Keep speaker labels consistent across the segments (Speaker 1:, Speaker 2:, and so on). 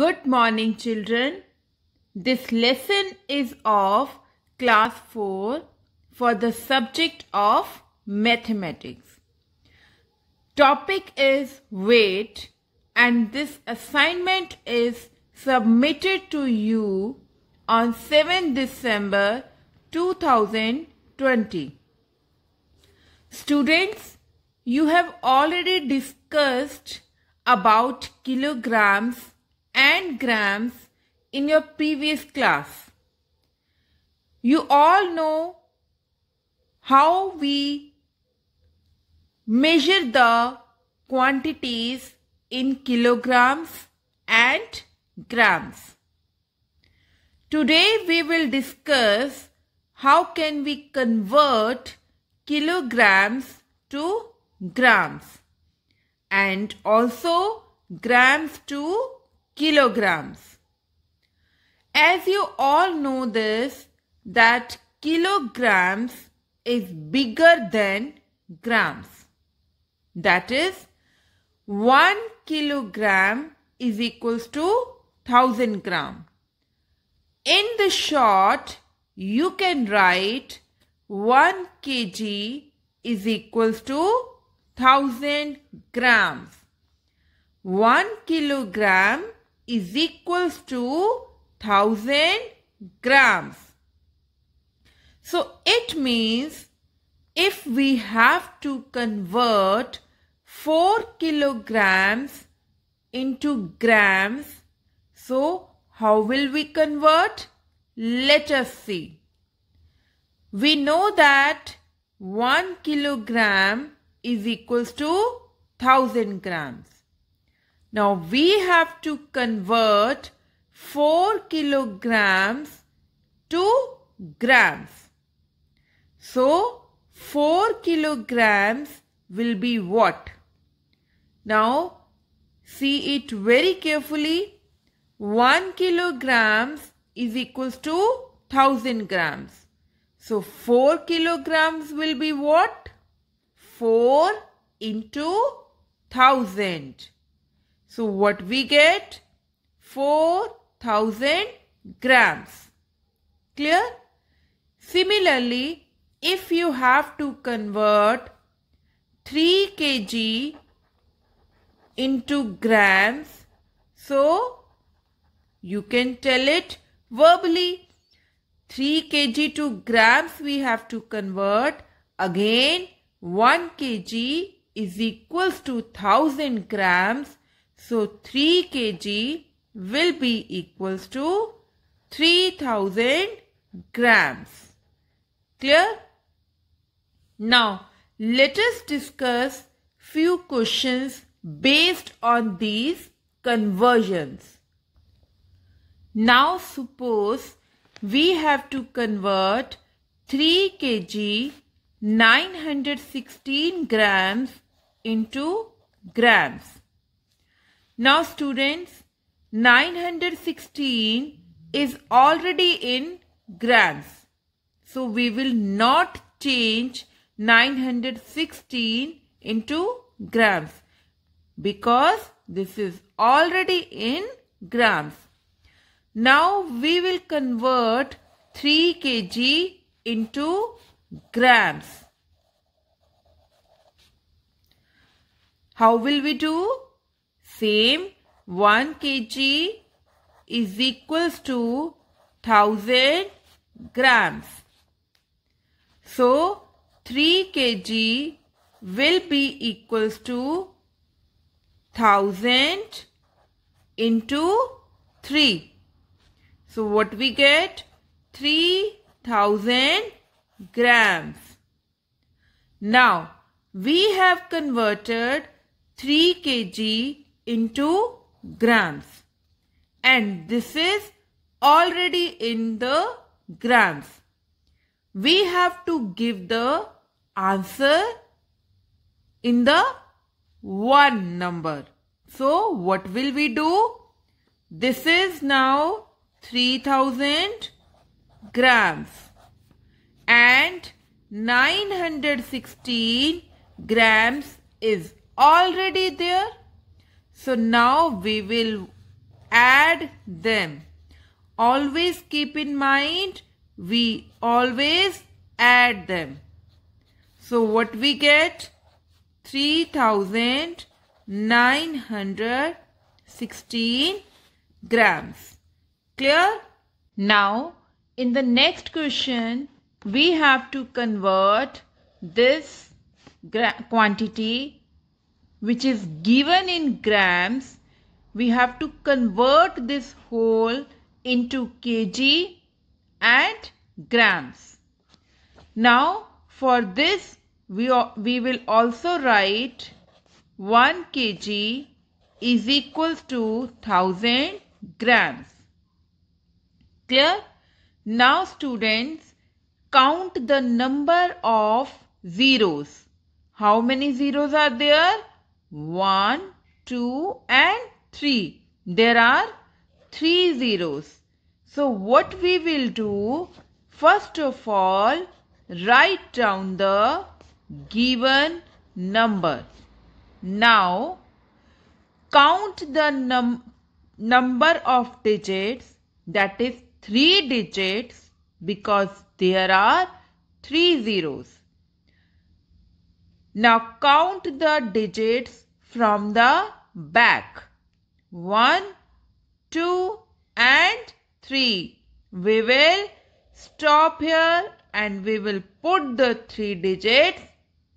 Speaker 1: Good morning children. This lesson is of class 4 for the subject of mathematics. Topic is weight and this assignment is submitted to you on 7 December 2020. Students, you have already discussed about kilograms and grams in your previous class. You all know how we measure the quantities in kilograms and grams. Today we will discuss how can we convert kilograms to grams and also grams to kilograms. As you all know this, that kilograms is bigger than grams. That is, 1 kilogram is equals to 1000 gram. In the short, you can write 1 kg is equals to 1000 grams. 1 kilogram is equals to 1000 grams. So it means if we have to convert 4 kilograms into grams, so how will we convert? Let us see. We know that 1 kilogram is equals to 1000 grams. Now we have to convert 4 kilograms to grams. So 4 kilograms will be what? Now see it very carefully. 1 kilograms is equals to 1000 grams. So 4 kilograms will be what? 4 into 1000. So what we get? 4000 grams. Clear? Similarly, if you have to convert 3 kg into grams, so you can tell it verbally. 3 kg to grams we have to convert. Again, 1 kg is equals to 1000 grams so 3 kg will be equals to 3000 grams. Clear? Now let us discuss few questions based on these conversions. Now suppose we have to convert 3 kg 916 grams into grams. Now students, 916 is already in grams. So we will not change 916 into grams because this is already in grams. Now we will convert 3 kg into grams. How will we do? Same 1 kg is equals to 1000 grams. So 3 kg will be equals to 1000 into 3. So what we get? 3000 grams. Now we have converted 3 kg into grams and this is already in the grams. We have to give the answer in the 1 number. So what will we do? This is now 3000 grams and 916 grams is already there so now we will add them. Always keep in mind we always add them. So what we get? 3916 grams. Clear? Now in the next question we have to convert this quantity which is given in grams, we have to convert this whole into kg and grams. Now for this we, we will also write 1 kg is equals to 1000 grams. Clear? Now students count the number of zeros. How many zeros are there? 1, 2 and 3. There are 3 zeros. So what we will do, first of all, write down the given number. Now, count the num number of digits that is 3 digits because there are 3 zeros. Now count the digits from the back. One, two, and three. We will stop here and we will put the three digits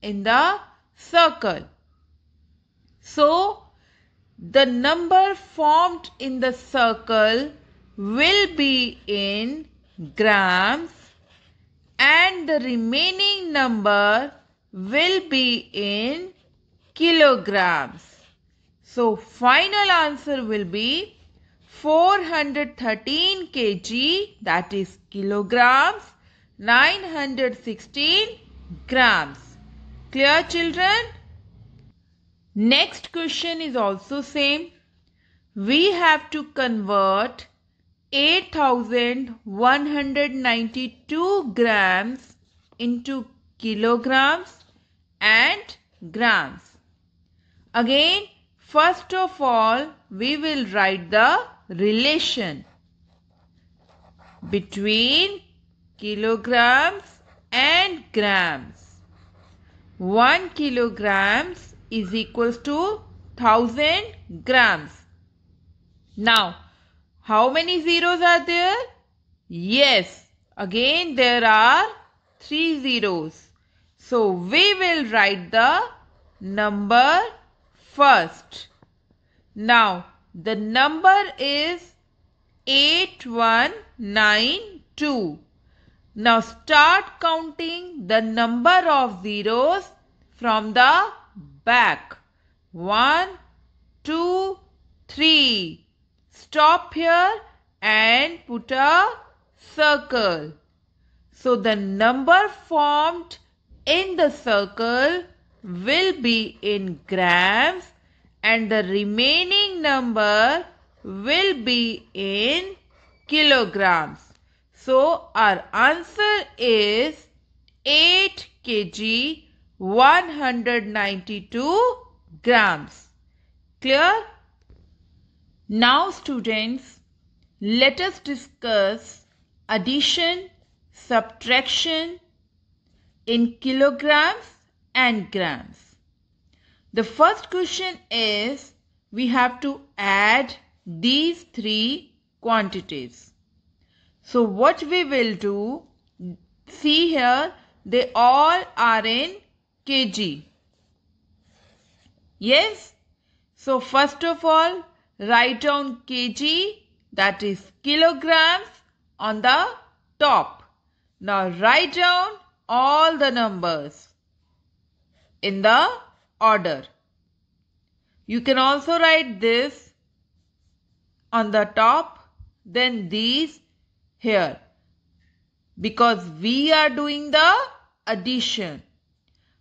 Speaker 1: in the circle. So, the number formed in the circle will be in grams and the remaining number will be in kilograms. So final answer will be 413 kg that is kilograms 916 grams. Clear children? Next question is also same. We have to convert 8192 grams into kilograms and grams. Again, first of all, we will write the relation between kilograms and grams. 1 kilograms is equals to 1000 grams. Now, how many zeros are there? Yes, again there are 3 zeros. So, we will write the number first. Now the number is 8192. Now start counting the number of zeros from the back. One, two, three. Stop here and put a circle. So the number formed in the circle will be in grams and the remaining number will be in kilograms. So our answer is 8 kg 192 grams. Clear? Now students, let us discuss addition, subtraction in kilograms and grams. The first question is we have to add these three quantities. So what we will do, see here, they all are in kg. Yes? So first of all, write down kg that is kilograms on the top. Now write down all the numbers in the order. You can also write this on the top then these here because we are doing the addition.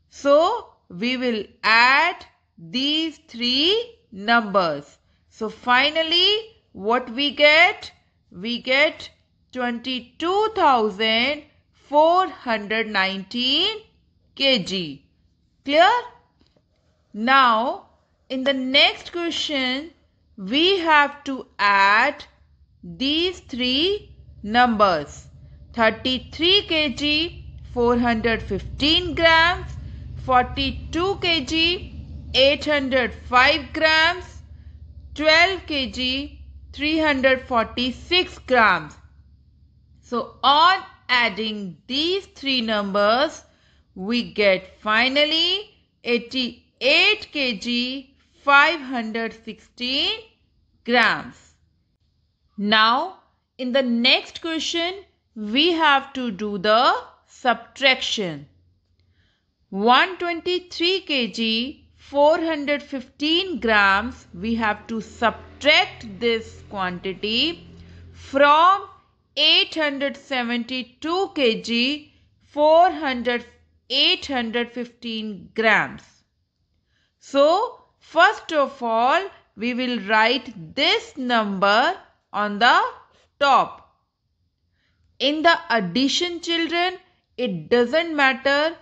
Speaker 1: So we will add these three numbers. So finally what we get? We get 22,419 kg. Clear? Now, in the next question, we have to add these three numbers 33 kg 415 grams 42 kg 805 grams 12 kg 346 grams so on adding these three numbers we get finally 88 kg 516 grams. Now in the next question we have to do the subtraction. 123 kg 415 grams we have to subtract this quantity from 872 kg 400 815 grams. So first of all we will write this number on the top. In the addition children it doesn't matter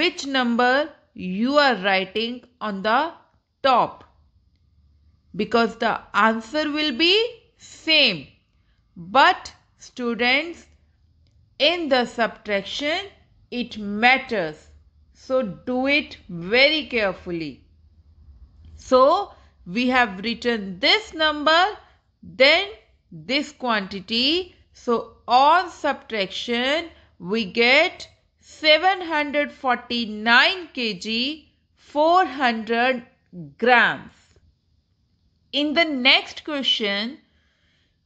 Speaker 1: which number you are writing on the top because the answer will be same but students in the subtraction it matters. So do it very carefully. So we have written this number, then this quantity. So on subtraction, we get 749 kg 400 grams. In the next question,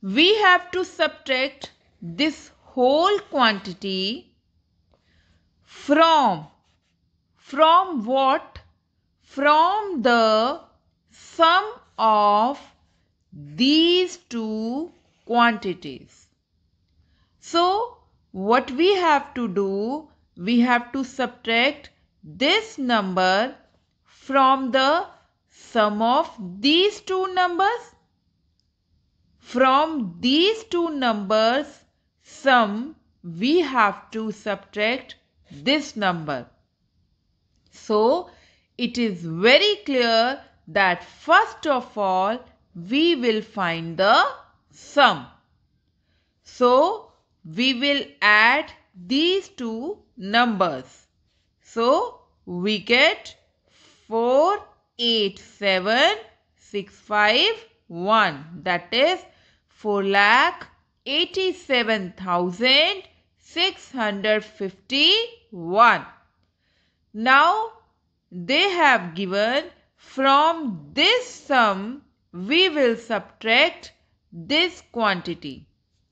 Speaker 1: we have to subtract this whole quantity from from what from the sum of these two quantities so what we have to do we have to subtract this number from the sum of these two numbers from these two numbers sum we have to subtract this number. So, it is very clear that first of all, we will find the sum. So, we will add these two numbers. So, we get 487651 that is 4 lakh 87,000 651. Now they have given from this sum we will subtract this quantity.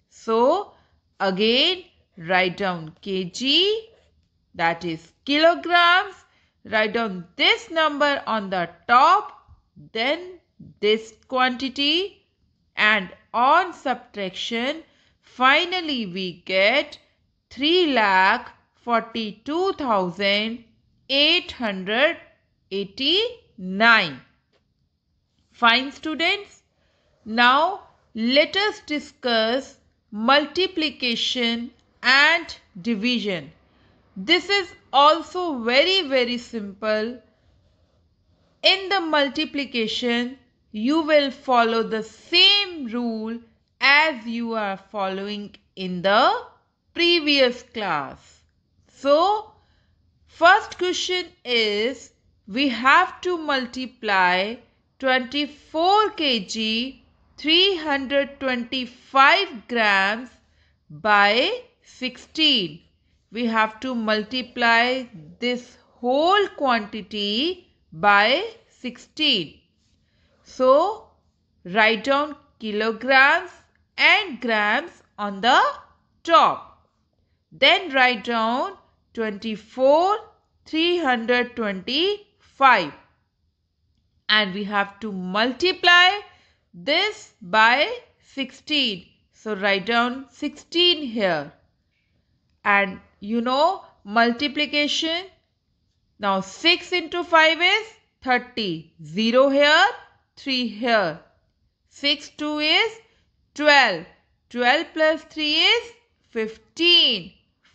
Speaker 1: So again write down kg that is kilograms write down this number on the top then this quantity and on subtraction finally we get three lakh forty two thousand eight hundred eighty nine. Fine students, now let us discuss multiplication and division. This is also very very simple. In the multiplication, you will follow the same rule as you are following in the previous class. So, first question is we have to multiply 24 kg 325 grams by 16. We have to multiply this whole quantity by 16. So, write down kilograms and grams on the top. Then write down 24, 325. And we have to multiply this by 16. So write down 16 here. And you know multiplication. Now 6 into 5 is 30. 0 here, 3 here. 6 2 is 12. 12 plus 3 is 15.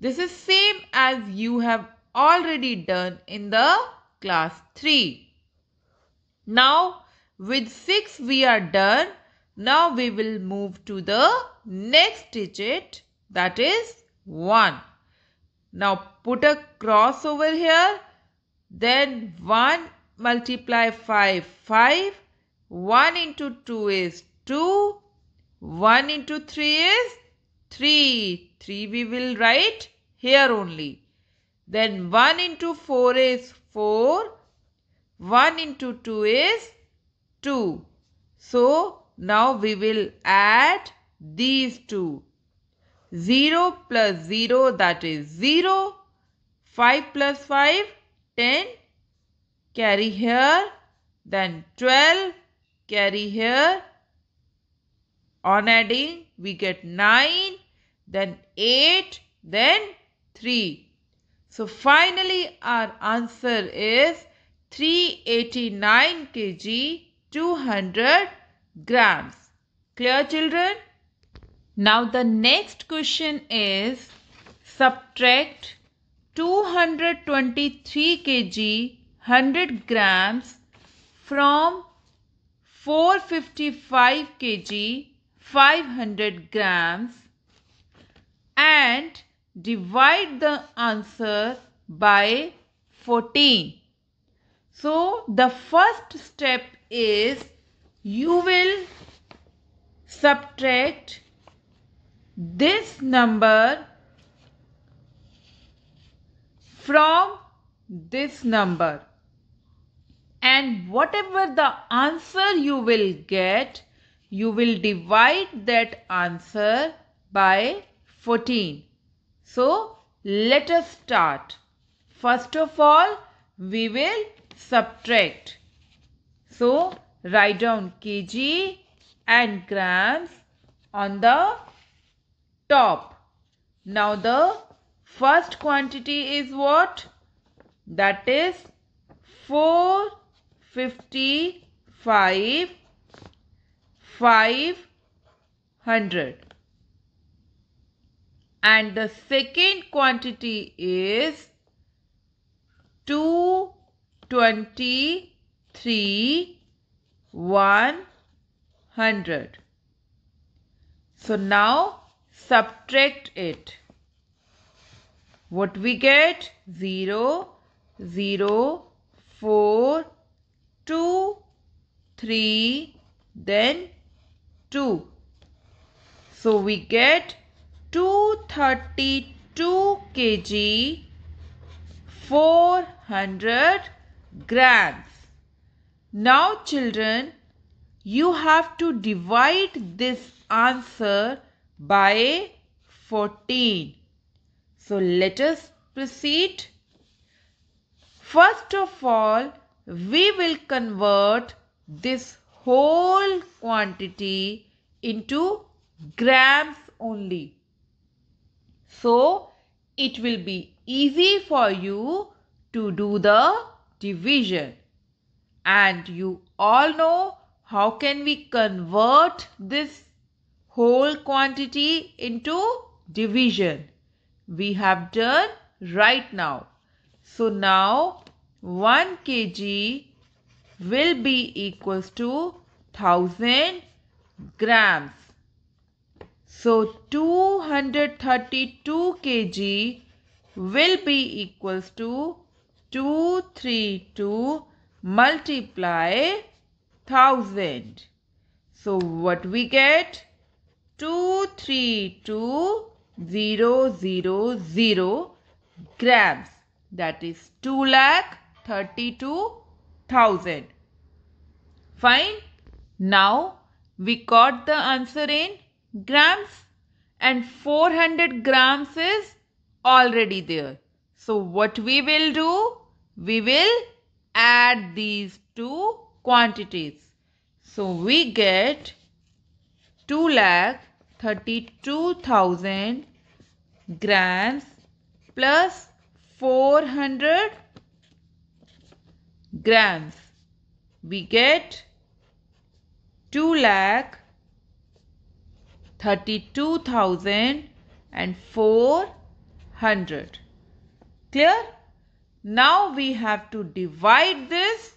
Speaker 1: This is same as you have already done in the class 3. Now with 6 we are done. Now we will move to the next digit that is 1. Now put a cross over here. Then 1 multiply 5, 5. 1 into 2 is 2. 1 into 3 is 3. 3 we will write here only. Then 1 into 4 is 4. 1 into 2 is 2. So now we will add these two. 0 plus 0 that is 0. 5 plus 5 10. Carry here. Then 12. Carry here. On adding we get 9 then 8, then 3. So finally our answer is 389 kg 200 grams. Clear children? Now the next question is subtract 223 kg 100 grams from 455 kg 500 grams and divide the answer by 14. So the first step is you will subtract this number from this number and whatever the answer you will get you will divide that answer by 14. So let us start. First of all, we will subtract. So write down kg and grams on the top. Now the first quantity is what? That is 455 500 and the second quantity is 223 100. So now subtract it. What we get? 0, 0, 4, 2, 3, then 2. So we get 232 kg 400 grams. Now children, you have to divide this answer by 14. So let us proceed. First of all, we will convert this whole quantity into grams only. So, it will be easy for you to do the division. And you all know how can we convert this whole quantity into division. We have done right now. So now 1 kg will be equals to 1000 grams. So 232 kg will be equals to 232 multiply 1000. So what we get? 232000 grams. That is 2 lakh 32,000. Fine. Now we got the answer in grams and 400 grams is already there. So what we will do? We will add these two quantities. So we get 2 lakh 32,000 grams plus 400 grams. We get 2 lakh thirty-two thousand and four hundred. Clear? Now we have to divide this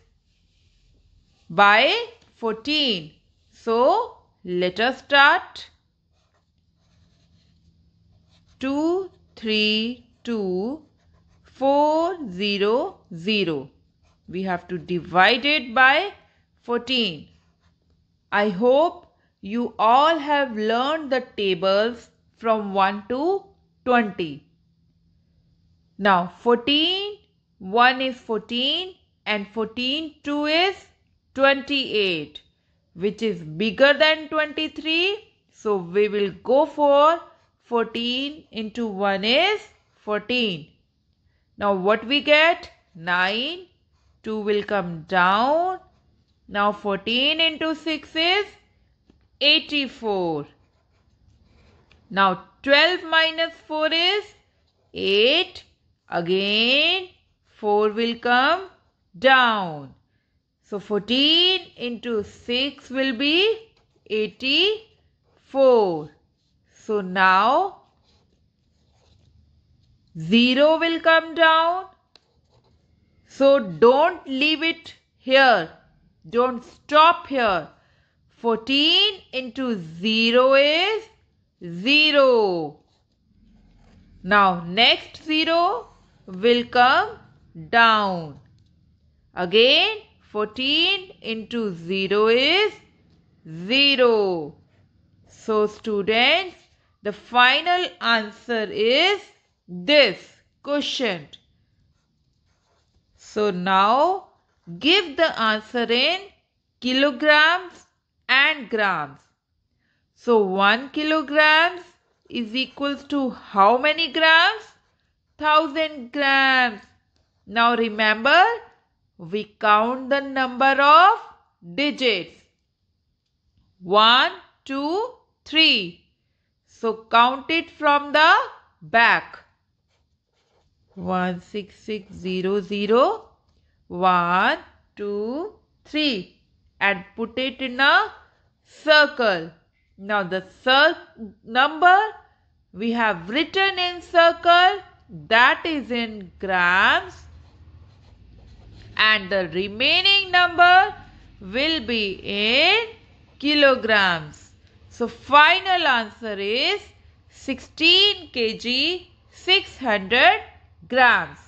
Speaker 1: by 14. So let us start. 2, 3, 2, 4, 0, 0. We have to divide it by 14. I hope you all have learned the tables from 1 to 20. Now 14, 1 is 14 and 14, 2 is 28 which is bigger than 23. So we will go for 14 into 1 is 14. Now what we get? 9, 2 will come down. Now 14 into 6 is 84. Now 12 minus 4 is 8. Again 4 will come down. So 14 into 6 will be 84. So now 0 will come down. So don't leave it here. Don't stop here. 14 into 0 is 0. Now next 0 will come down. Again 14 into 0 is 0. So students the final answer is this quotient. So now give the answer in kilograms and grams. So 1 kilograms is equals to how many grams? 1000 grams. Now remember, we count the number of digits. 1, 2, 3. So count it from the back. 16600 1 2 3 and put it in a circle. Now the number we have written in circle that is in grams and the remaining number will be in kilograms. So final answer is 16 kg 600 grams.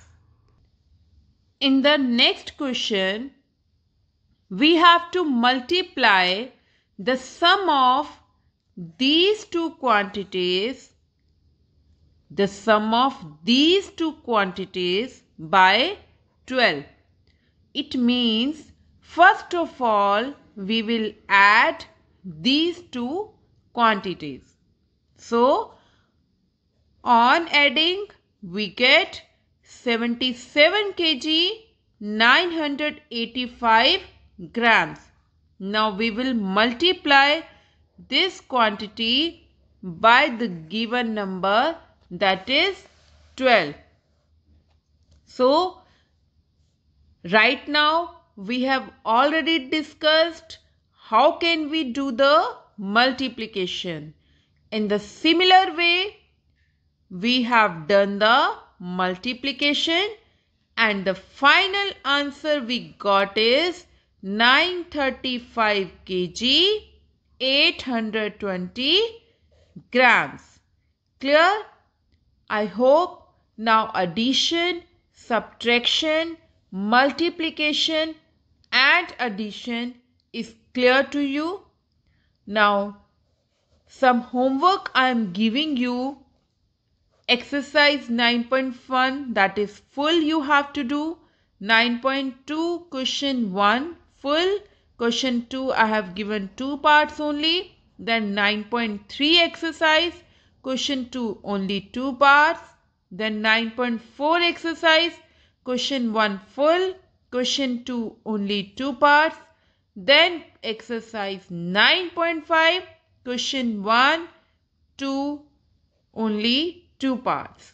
Speaker 1: In the next question, we have to multiply the sum of these two quantities, the sum of these two quantities by 12. It means first of all we will add these two quantities. So on adding we get 77 kg 985 grams. Now we will multiply this quantity by the given number that is 12. So right now we have already discussed how can we do the multiplication. In the similar way we have done the multiplication and the final answer we got is 935 kg 820 grams clear i hope now addition subtraction multiplication and addition is clear to you now some homework i am giving you exercise 9.1 that is full you have to do 9.2 question 1 full. Question 2 I have given two parts only. Then 9.3 exercise. Question 2 only two parts. Then 9.4 exercise. Question 1 full. Question 2 only two parts. Then exercise 9.5. Question 1, 2, only two parts.